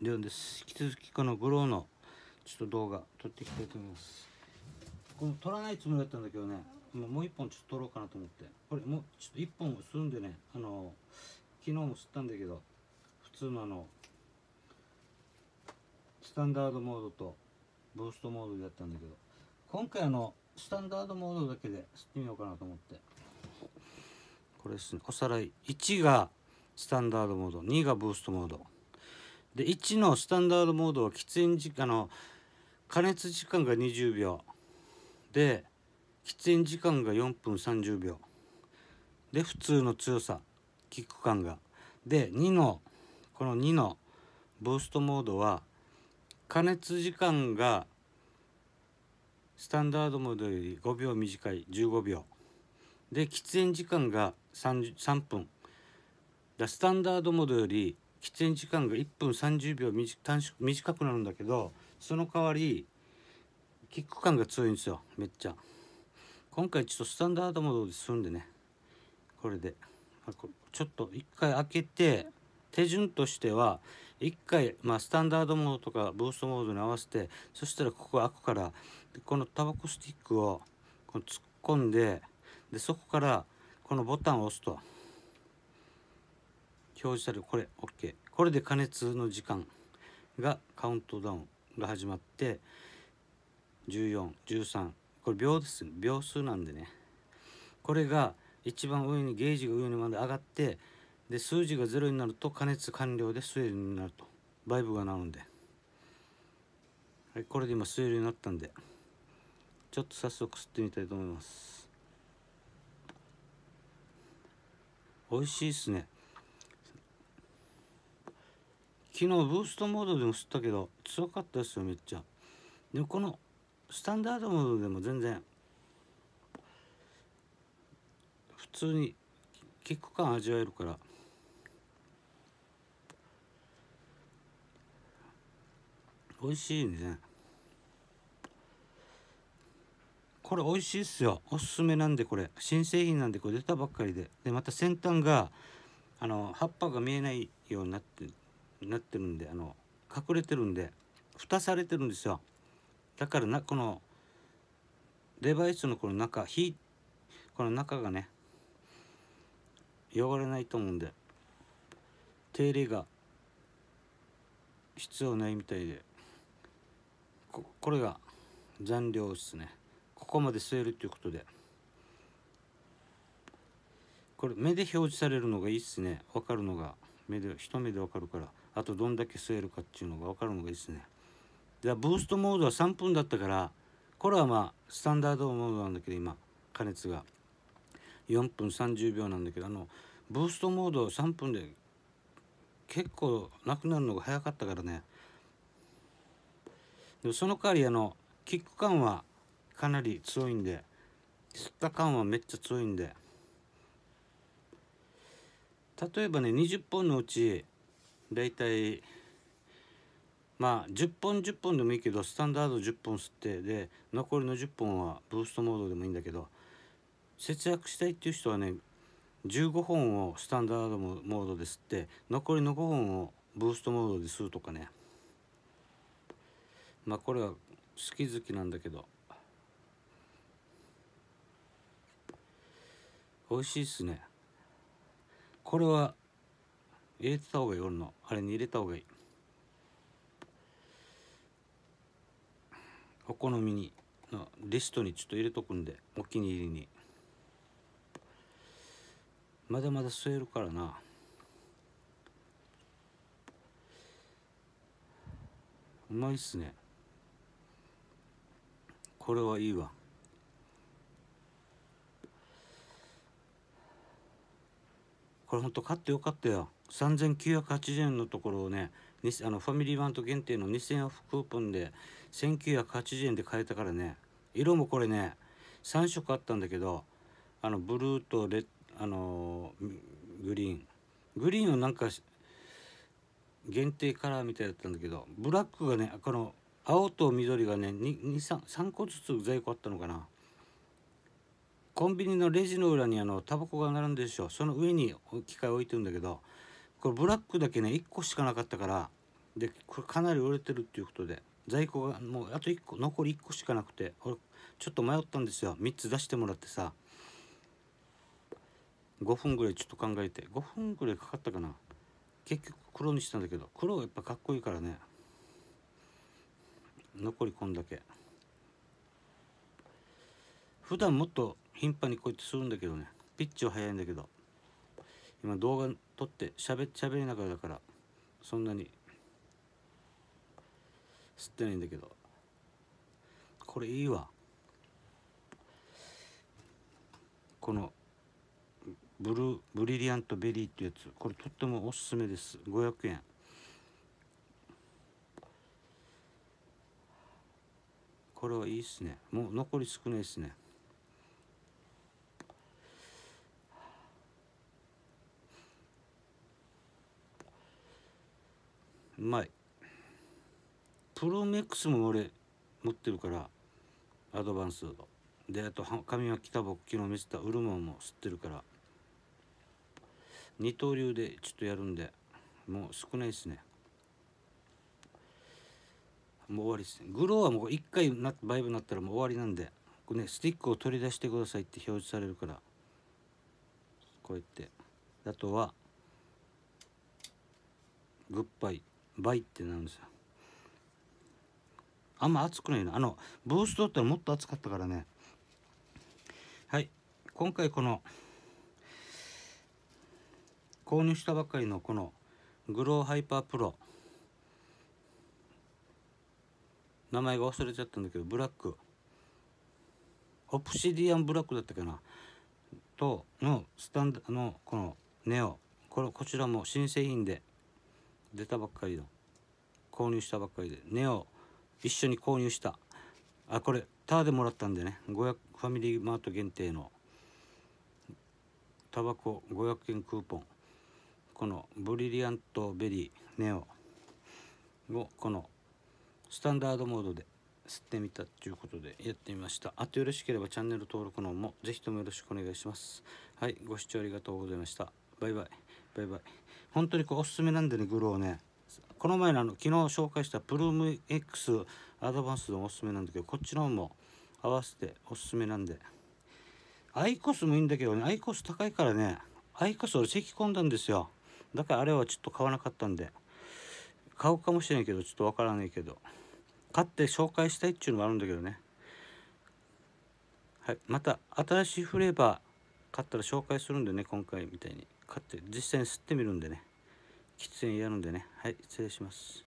レオンです引き続きこのグローのちょっと動画撮っていきたいと思いますこの撮らないつもりだったんだけどねもう1本ちょっと撮ろうかなと思ってこれもうちょっと1本吸うんでねあの昨日も吸ったんだけど普通のあのスタンダードモードとブーストモードでやったんだけど今回あのスタンダードモードだけで吸ってみようかなと思ってこれですねおさらい1がスタンダードモード2がブーストモードで1のスタンダードモードは喫煙時間の加熱時間が20秒で喫煙時間が4分30秒で普通の強さキック感がで2のこの2のブーストモードは加熱時間がスタンダードモードより5秒短い15秒で喫煙時間が 3, 3分だスタンダードモードより喫煙時間が1分30秒短短くなるんだけどその代わりキック感が強いんですよめっちゃ今回ちょっとスタンダードモードで済んでねこれでちょっと1回開けて手順としては1回、まあ、スタンダードモードとかブーストモードに合わせてそしたらここ開くからこのタバコスティックをこの突っ込んででそこからこのボタンを押すと。表示されるこれ OK これで加熱の時間がカウントダウンが始まって1413これ秒ですね秒数なんでねこれが一番上にゲージが上にまで上がってで数字が0になると加熱完了でスよルになるとバイブがなるんで、はい、これで今スよルになったんでちょっと早速吸ってみたいと思います美味しいっすね昨日ブーストモードでも吸ったけど強かったですよめっちゃでもこのスタンダードモードでも全然普通にキック感味わえるから美味しいねこれ美味しいっすよおすすめなんでこれ新製品なんでこれ出たばっかりででまた先端があの葉っぱが見えないようになってなってるんであの隠れてるんで蓋されてるんですよだからなこのデバイスのこの中火この中がね汚れないと思うんで手入れが必要ないみたいでここれが残量ですねここまで吸えるということでこれ目で表示されるのがいいっすね分かるのが目で一目で分かるからあとどんだけ吸えるかっていうのが分かるのがいいですねじでブーストモードは3分だったからこれはまあスタンダードモードなんだけど今加熱が4分30秒なんだけどあのブーストモード3分で結構なくなるのが早かったからねでもその代わりあのキック感はかなり強いんで吸った感はめっちゃ強いんで例えばね20本のうち大体まあ10本10本でもいいけどスタンダード10本吸ってで残りの10本はブーストモードでもいいんだけど節約したいっていう人はね15本をスタンダードモードで吸って残りの5本をブーストモードで吸うとかねまあこれは好き好きなんだけど美味しいっすねこれは入れてた方がいい俺のあれに入れた方がいいお好みにリストにちょっと入れとくんでお気に入りにまだまだ吸えるからなうまいっすねこれはいいわこれほんと買ってよかったよ3980円のところをねあのファミリーマート限定の2000円オフクーポンで1980円で買えたからね色もこれね3色あったんだけどあのブルーとレあのグリーングリーンはなんか限定カラーみたいだったんだけどブラックがねこの青と緑がね 3, 3個ずつ在庫あったのかなコンビニのレジの裏にあのタバコが並んでるでしょその上に機械置いてるんだけどこれブラックだけね1個しかなかったからでこれかなり売れてるっていうことで在庫がもうあと1個残り1個しかなくて俺ちょっと迷ったんですよ3つ出してもらってさ5分ぐらいちょっと考えて5分ぐらいかかったかな結局黒にしたんだけど黒はやっぱかっこいいからね残りこんだけ普段もっと頻繁にこうやってするんだけどねピッチは速いんだけど今動画撮ってゃ喋りながらだからそんなに吸ってないんだけどこれいいわこのブルーブリリアントベリーってやつこれとってもおすすめです500円これはいいっすねもう残り少ないっすねプロメックスも俺持ってるからアドバンスであと紙はた僕昨日見せたウルマンも吸ってるから二刀流でちょっとやるんでもう少ないですねもう終わりですねグローはもう一回なバイブになったらもう終わりなんでこれねスティックを取り出してくださいって表示されるからこうやってあとはグッバイバイってなるんですよあんま熱くないなあのブーストってもっと熱かったからねはい今回この購入したばっかりのこのグローハイパープロ名前が忘れちゃったんだけどブラックオプシディアンブラックだったかなとのスタンダのこのネオこれこちらも新製品で出たばっかりの購入したばっかりでネオ一緒に購入したあこれターでもらったんでね500ファミリーマート限定のタバコ500円クーポンこのブリリアントベリーネオをこのスタンダードモードで吸ってみたっていうことでやってみましたあとよろしければチャンネル登録の方もぜひともよろしくお願いしますはいご視聴ありがとうございましたバイバイバイバイ本当にこうおすすめなんでねグローねこの前のあの昨日紹介したプルーム X アドバンスのおすすめなんだけどこっちの方も合わせておすすめなんでアイコスもいいんだけどねアイコス高いからねアイコス俺咳き込んだんですよだからあれはちょっと買わなかったんで買うかもしれないけどちょっとわからないけど買って紹介したいっていうのもあるんだけどねはいまた新しいフレーバー買ったら紹介するんでね今回みたいに買って実際に吸ってみるんでね喫煙やるんでねはい失礼します